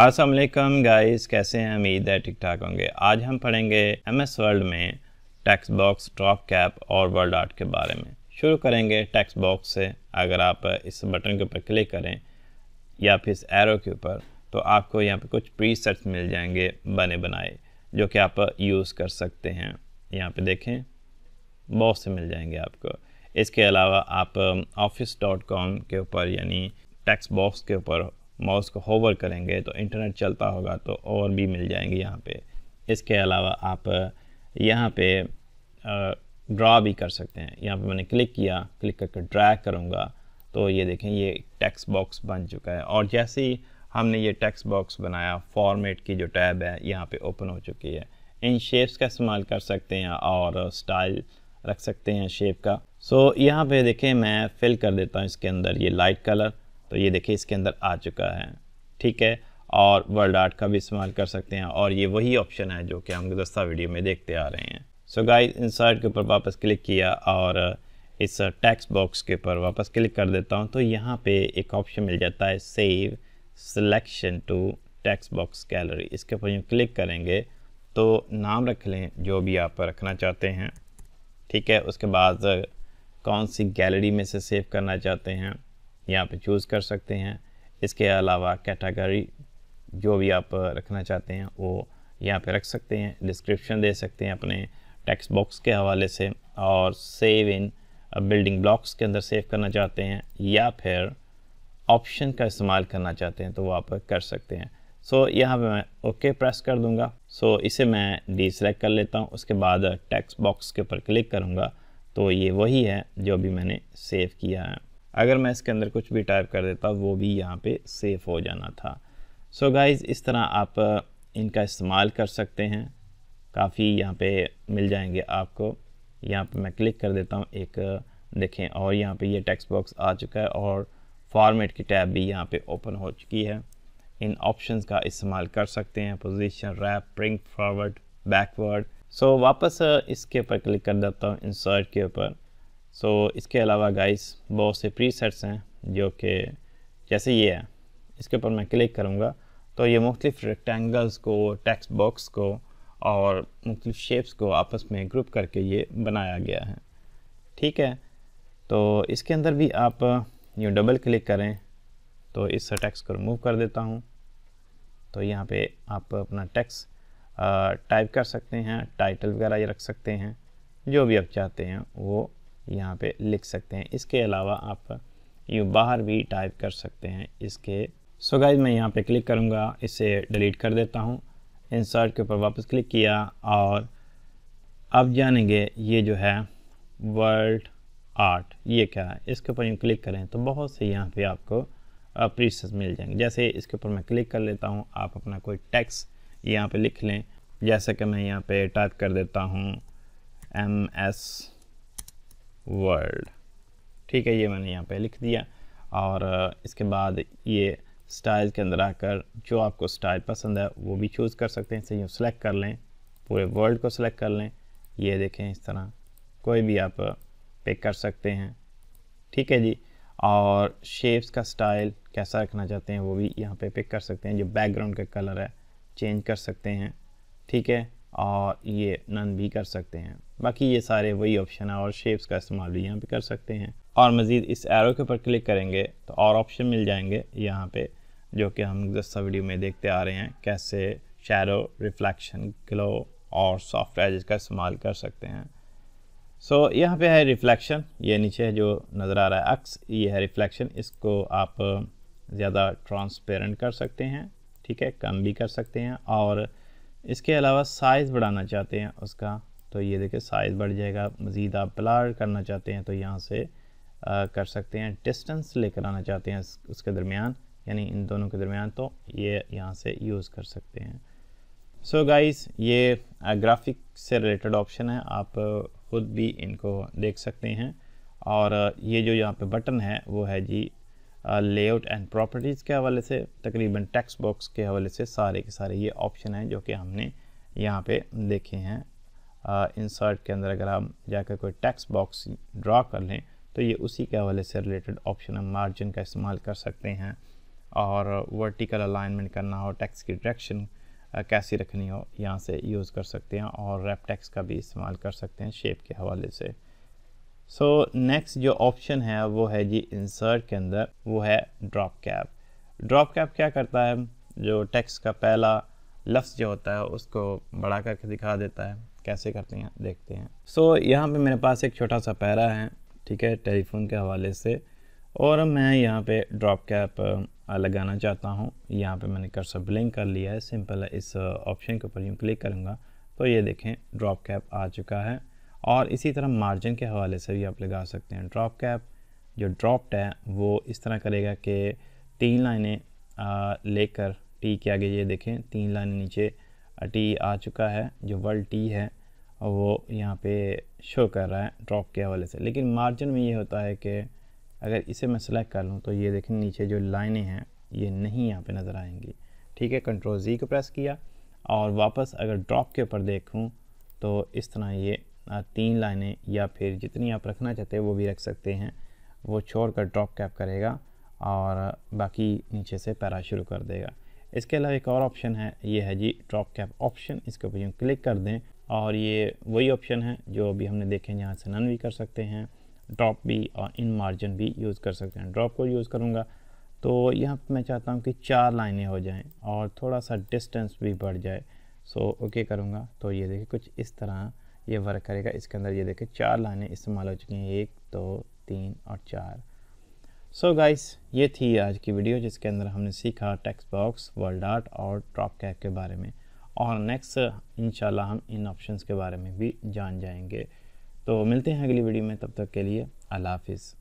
Aslam guys कैसे हैं उम्मीद है ठीक ठाक होंगे आज हम पढ़ेंगे एम एस वर्ल्ड में टैक्स बॉक्स ड्रॉप कैप और वर्ल्ड आर्ट के बारे में शुरू करेंगे टैक्स बॉक्स से अगर आप इस बटन के ऊपर क्लिक करें या फिर इस एरो के ऊपर तो आपको यहाँ पे कुछ प्री सेट्स मिल जाएंगे बने बनाए जो कि आप यूज़ कर सकते हैं यहाँ पे देखें बहुत से मिल जाएंगे आपको इसके अलावा आप ऑफिस डॉट कॉम के ऊपर यानी टेक्स्ट बॉक्स के ऊपर माउस को होवर करेंगे तो इंटरनेट चलता होगा तो और भी मिल जाएंगे यहाँ पे इसके अलावा आप यहाँ पे ड्रा भी कर सकते हैं यहाँ पे मैंने क्लिक किया क्लिक करके ड्रैग करूँगा तो ये देखें ये टेक्स्ट बॉक्स बन चुका है और जैसे ही हमने ये टेक्स्ट बॉक्स बनाया फॉर्मेट की जो टैब है यहाँ पे ओपन हो चुकी है इन शेप्स का इस्तेमाल कर सकते हैं और स्टाइल रख सकते हैं शेप का सो so, यहाँ पे देखें मैं फिल कर देता हूँ इसके अंदर ये लाइट कलर तो ये देखिए इसके अंदर आ चुका है ठीक है और वर्ल्ड आर्ट का भी इस्तेमाल कर सकते हैं और ये वही ऑप्शन है जो कि हम गुजस्ता वीडियो में देखते आ रहे हैं सो गाइस इंसर्ट के ऊपर वापस क्लिक किया और इस टेक्स्ट बॉक्स के ऊपर वापस क्लिक कर देता हूँ तो यहाँ पे एक ऑप्शन मिल जाता है save selection to text box gallery इसके ऊपर जो क्लिक करेंगे तो नाम रख लें जो भी आप रखना चाहते हैं ठीक है उसके बाद कौन सी गैलरी में से सेव करना चाहते हैं यहाँ पे चूज़ कर सकते हैं इसके अलावा कैटेगरी जो भी आप रखना चाहते हैं वो यहाँ पे रख सकते हैं डिस्क्रिप्शन दे सकते हैं अपने टेक्स्ट बॉक्स के हवाले से और सेव इन बिल्डिंग ब्लॉक्स के अंदर सेव करना चाहते हैं या फिर ऑप्शन का इस्तेमाल करना चाहते हैं तो वो आप कर सकते हैं सो so, यहाँ पे मैं ओके okay प्रेस कर दूँगा सो so, इसे मैं डी कर लेता हूँ उसके बाद टेक्स्ट बॉक्स के ऊपर क्लिक करूँगा तो ये वही है जो अभी मैंने सेव किया है अगर मैं इसके अंदर कुछ भी टाइप कर देता वो भी यहाँ पे सेफ हो जाना था सो so गाइज़ इस तरह आप इनका इस्तेमाल कर सकते हैं काफ़ी यहाँ पे मिल जाएंगे आपको यहाँ पे मैं क्लिक कर देता हूँ एक देखें और यहाँ पे ये यह टेक्स्ट बॉक्स आ चुका है और फॉर्मेट की टैब भी यहाँ पे ओपन हो चुकी है इन ऑप्शंस का इस्तेमाल कर सकते हैं position wrap print forward backward so वापस इसके ऊपर क्लिक कर देता हूँ इंसर्ट के ऊपर सो so, इसके अलावा गाइस बहुत से प्रीसेट्स हैं जो कि जैसे ये है इसके ऊपर मैं क्लिक करूँगा तो ये मुख्तफ रेक्टेंगल्स को टेक्स्ट बॉक्स को और मुख्तलिफ शेप्स को आपस में ग्रुप करके ये बनाया गया है ठीक है तो इसके अंदर भी आप यूँ डबल क्लिक करें तो इस टेक्स्ट को रिमूव कर देता हूँ तो यहाँ पे आप अपना टेक्स्ट टाइप कर सकते हैं टाइटल वगैरह ये रख सकते हैं जो भी आप चाहते हैं वो यहाँ पे लिख सकते हैं इसके अलावा आप यू बाहर भी टाइप कर सकते हैं इसके सो so गाइज मैं यहाँ पे क्लिक करूँगा इसे डिलीट कर देता हूँ इंसर्ट के ऊपर वापस क्लिक किया और अब जानेंगे ये जो है वर्ल्ड आर्ट ये क्या है इसके ऊपर यूँ क्लिक करें तो बहुत से यहाँ पे आपको प्रीसेस मिल जाएंगे जैसे इसके ऊपर मैं क्लिक कर लेता हूँ आप अपना कोई टैक्स यहाँ पे लिख लें जैसा कि मैं यहाँ पे टाइप कर देता हूँ एम एस वर्ल्ड ठीक है ये मैंने यहाँ पे लिख दिया और इसके बाद ये स्टाइल के अंदर आकर जो आपको स्टाइल पसंद है वो भी चूज़ कर सकते हैं इसे यूँ सेलेक्ट कर लें पूरे वर्ल्ड को सिलेक्ट कर लें ये देखें इस तरह कोई भी आप पिक कर सकते हैं ठीक है जी और शेप्स का स्टाइल कैसा रखना चाहते हैं वो भी यहाँ पे पिक कर सकते हैं जो बैकग्राउंड का कलर है चेंज कर सकते हैं ठीक है और ये नन भी कर सकते हैं बाकी ये सारे वही ऑप्शन है और शेप्स का इस्तेमाल भी यहाँ पे कर सकते हैं और मज़ीद इस एरो के ऊपर क्लिक करेंगे तो और ऑप्शन मिल जाएंगे यहाँ पे जो कि हम गुजस्ता वीडियो में देखते आ रहे हैं कैसे शेरो रिफ्लेक्शन ग्लो और सॉफ्ट का इस्तेमाल कर सकते हैं सो so, यहाँ पे है रिफ्लेक्शन ये नीचे जो नज़र आ रहा है अक्स ये है रिफ्लेक्शन इसको आप ज़्यादा ट्रांसपेरेंट कर सकते हैं ठीक है कम भी कर सकते हैं और इसके अलावा साइज़ बढ़ाना चाहते हैं उसका तो ये देखिए साइज़ बढ़ जाएगा मज़ीद आप प्लार करना चाहते हैं तो यहाँ से आ, कर सकते हैं डिस्टेंस लेकर आना चाहते हैं उसके दरमियान यानी इन दोनों के दरमियान तो ये यहाँ से यूज़ कर सकते हैं सो so गाइस ये ग्राफिक से रिलेटेड ऑप्शन है आप ख़ुद भी इनको देख सकते हैं और ये जो यहाँ पे बटन है वो है जी लेआउट एंड प्रॉपर्टीज़ के हवाले से तकरीबन टेक्स्ट बॉक्स के हवाले से सारे के सारे ये ऑप्शन हैं जो कि हमने यहाँ पे देखे हैं इंसर्ट के अंदर अगर हम जाकर कोई टैक्स बॉक्स ड्रा कर लें तो ये उसी के हवाले से रिलेटेड ऑप्शन हम मार्जिन का इस्तेमाल कर सकते हैं और वर्टिकल अलाइनमेंट करना हो टैक्स की डायरेक्शन कैसी रखनी हो यहाँ से यूज़ कर सकते हैं और रैप टैक्स का भी इस्तेमाल कर सकते हैं शेप के हवाले से सो so, नेक्स्ट जो ऑप्शन है वो है जी इंसर्ट के अंदर वो है ड्रॉप कैप ड्रॉप कैप क्या करता है जो टैक्स का पहला लफ्ज़ जो होता है उसको बढ़ा करके दिखा देता है कैसे करते हैं देखते हैं सो so, यहाँ पे मेरे पास एक छोटा सा पैरा है ठीक है टेलीफोन के हवाले से और मैं यहाँ पे ड्रॉप कैप लगाना चाहता हूँ यहाँ पे मैंने कर्सर ब्लिंक कर लिया है सिंपल है इस ऑप्शन के ऊपर यूँ क्लिक करूँगा तो ये देखें ड्रॉप कैप आ चुका है और इसी तरह मार्जिन के हवाले से भी आप लगा सकते हैं ड्रॉप कैप जो ड्रॉप्ट है वो इस तरह करेगा कि तीन लाइनें लेकर टी के आगे ये देखें तीन लाइनें नीचे टी आ चुका है जो वर्ल्ड टी है और वो यहाँ पे शो कर रहा है ड्रॉप के हवाले से लेकिन मार्जिन में ये होता है कि अगर इसे मैं सेलेक्ट कर लूँ तो ये देखें नीचे जो लाइनें हैं ये नहीं यहाँ पे नज़र आएंगी ठीक है कंट्रोल जी को प्रेस किया और वापस अगर ड्रॉप के ऊपर देखूँ तो इस तरह ये तीन लाइनें या फिर जितनी आप रखना चाहते हैं वो भी रख सकते हैं वो छोड़ कर ड्रॉप कैप करेगा और बाकी नीचे से पैरा शुरू कर देगा इसके अलावा एक और ऑप्शन है ये है जी ड्रॉप कैप ऑप्शन इसके ऊपर क्लिक कर दें और ये वही ऑप्शन है जो अभी हमने देखे यहाँ से नन भी कर सकते हैं ड्रॉप भी और इन मार्जिन भी यूज़ कर सकते हैं ड्रॉप को यूज़ करूँगा तो यहाँ पर मैं चाहता हूँ कि चार लाइनें हो जाएँ और थोड़ा सा डिस्टेंस भी बढ़ जाए सो ओके करूँगा तो ये देखिए कुछ इस तरह ये वर्क करेगा इसके अंदर ये देखिए चार लाइनें इस्तेमाल हो चुकी हैं एक दो तीन और चार सो so गाइस ये थी आज की वीडियो जिसके अंदर हमने सीखा टेक्स्ट बॉक्स वर्ल्ड आर्ट और ड्रॉप कैप के बारे में और नेक्स्ट इन हम इन ऑप्शन के बारे में भी जान जाएंगे तो मिलते हैं अगली वीडियो में तब तक के लिए अल्लाह हाफिज़